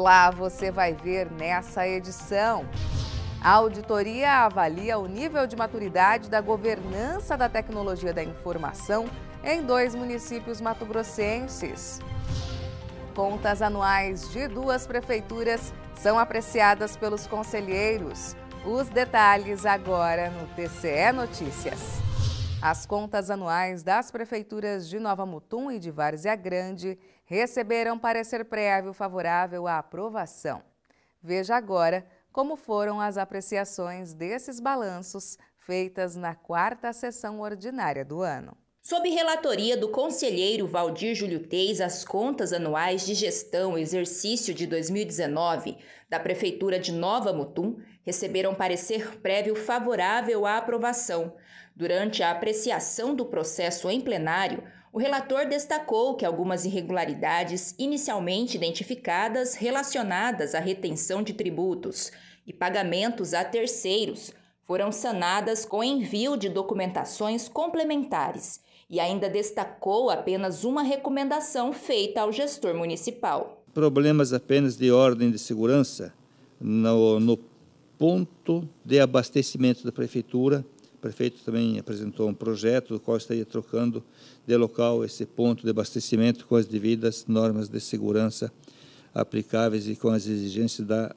lá você vai ver nessa edição. A auditoria avalia o nível de maturidade da governança da tecnologia da informação em dois municípios matogrossenses. Contas anuais de duas prefeituras são apreciadas pelos conselheiros. Os detalhes agora no TCE Notícias. As contas anuais das prefeituras de Nova Mutum e de Várzea Grande receberam parecer prévio favorável à aprovação. Veja agora como foram as apreciações desses balanços feitas na quarta sessão ordinária do ano. Sob relatoria do conselheiro Valdir Júlio Teis, as contas anuais de gestão exercício de 2019 da Prefeitura de Nova Mutum receberam parecer prévio favorável à aprovação. Durante a apreciação do processo em plenário, o relator destacou que algumas irregularidades inicialmente identificadas relacionadas à retenção de tributos e pagamentos a terceiros foram sanadas com envio de documentações complementares e ainda destacou apenas uma recomendação feita ao gestor municipal. Problemas apenas de ordem de segurança no, no ponto de abastecimento da prefeitura o prefeito também apresentou um projeto do qual estaria trocando de local esse ponto de abastecimento com as devidas normas de segurança aplicáveis e com as exigências da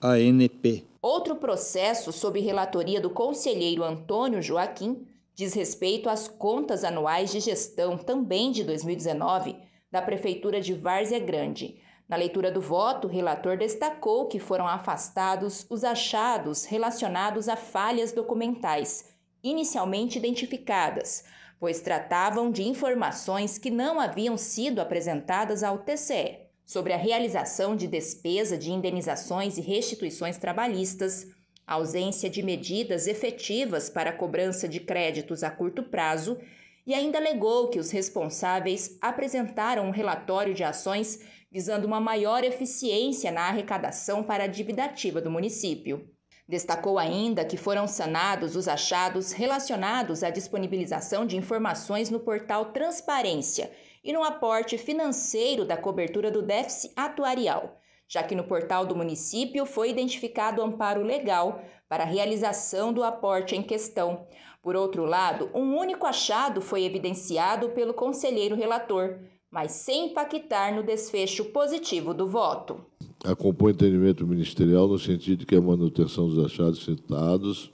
ANP. Outro processo sob relatoria do conselheiro Antônio Joaquim diz respeito às contas anuais de gestão também de 2019 da prefeitura de Várzea Grande. Na leitura do voto, o relator destacou que foram afastados os achados relacionados a falhas documentais inicialmente identificadas, pois tratavam de informações que não haviam sido apresentadas ao TCE sobre a realização de despesa de indenizações e restituições trabalhistas, ausência de medidas efetivas para a cobrança de créditos a curto prazo e ainda alegou que os responsáveis apresentaram um relatório de ações visando uma maior eficiência na arrecadação para a dívida ativa do município. Destacou ainda que foram sanados os achados relacionados à disponibilização de informações no portal Transparência e no aporte financeiro da cobertura do déficit atuarial, já que no portal do município foi identificado amparo legal para a realização do aporte em questão. Por outro lado, um único achado foi evidenciado pelo conselheiro relator, mas sem impactar no desfecho positivo do voto acompanha o entendimento ministerial no sentido de que a é manutenção dos achados citados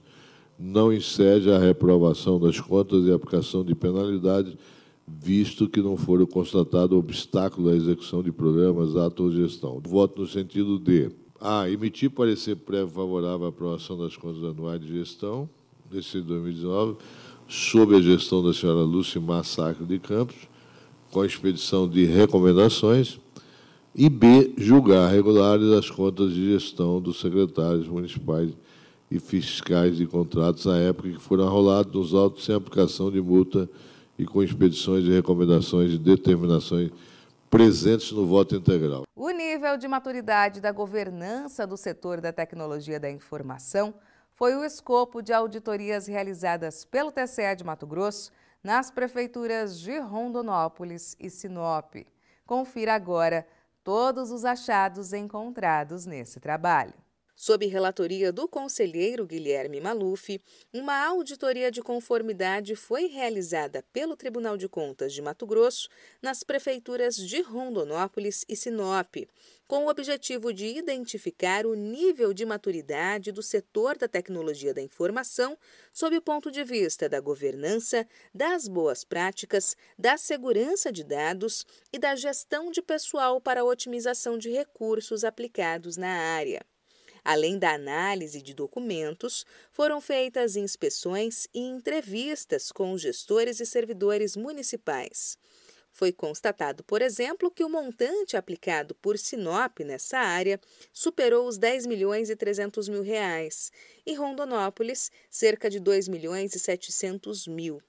não excede a reprovação das contas e aplicação de penalidades, visto que não foram constatados obstáculos à execução de programas, ato ou gestão. Voto no sentido de a. Emitir parecer prévio favorável à aprovação das contas anuais de gestão desse 2019, sob a gestão da senhora Lúcia Massacre de Campos, com a expedição de recomendações e B, julgar regulares as contas de gestão dos secretários municipais e fiscais de contratos à época que foram arrolados nos autos sem aplicação de multa e com expedições de recomendações e determinações presentes no voto integral. O nível de maturidade da governança do setor da tecnologia da informação foi o escopo de auditorias realizadas pelo TCE de Mato Grosso nas prefeituras de Rondonópolis e Sinop. Confira agora todos os achados encontrados nesse trabalho sob relatoria do conselheiro Guilherme Maluf, uma auditoria de conformidade foi realizada pelo Tribunal de Contas de Mato Grosso nas prefeituras de Rondonópolis e Sinop, com o objetivo de identificar o nível de maturidade do setor da tecnologia da informação sob o ponto de vista da governança, das boas práticas, da segurança de dados e da gestão de pessoal para a otimização de recursos aplicados na área. Além da análise de documentos, foram feitas inspeções e entrevistas com gestores e servidores municipais. Foi constatado, por exemplo, que o montante aplicado por Sinop nessa área superou os 10 milhões e 300 mil reais e Rondonópolis cerca de 2 milhões e 700 mil.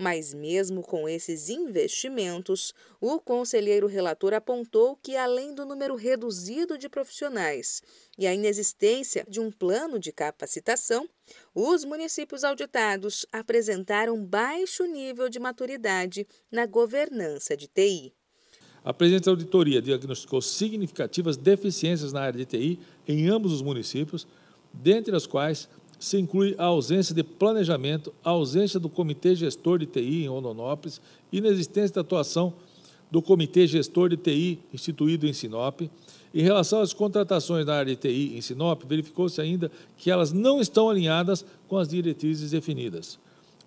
Mas, mesmo com esses investimentos, o conselheiro relator apontou que, além do número reduzido de profissionais e a inexistência de um plano de capacitação, os municípios auditados apresentaram baixo nível de maturidade na governança de TI. A presente auditoria diagnosticou significativas deficiências na área de TI em ambos os municípios, dentre as quais se inclui a ausência de planejamento, a ausência do Comitê Gestor de TI em Rondonópolis, inexistência da atuação do Comitê Gestor de TI instituído em Sinop. Em relação às contratações na área de TI em Sinop, verificou-se ainda que elas não estão alinhadas com as diretrizes definidas.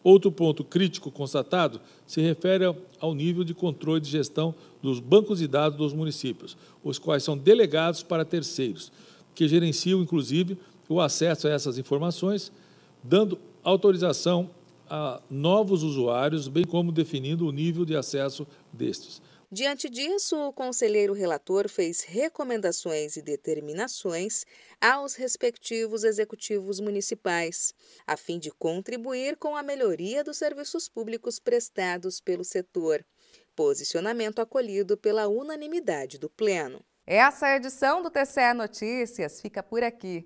Outro ponto crítico constatado se refere ao nível de controle de gestão dos bancos de dados dos municípios, os quais são delegados para terceiros, que gerenciam, inclusive, o acesso a essas informações, dando autorização a novos usuários, bem como definindo o nível de acesso destes. Diante disso, o conselheiro relator fez recomendações e determinações aos respectivos executivos municipais, a fim de contribuir com a melhoria dos serviços públicos prestados pelo setor. Posicionamento acolhido pela unanimidade do Pleno. Essa edição do TCE Notícias fica por aqui.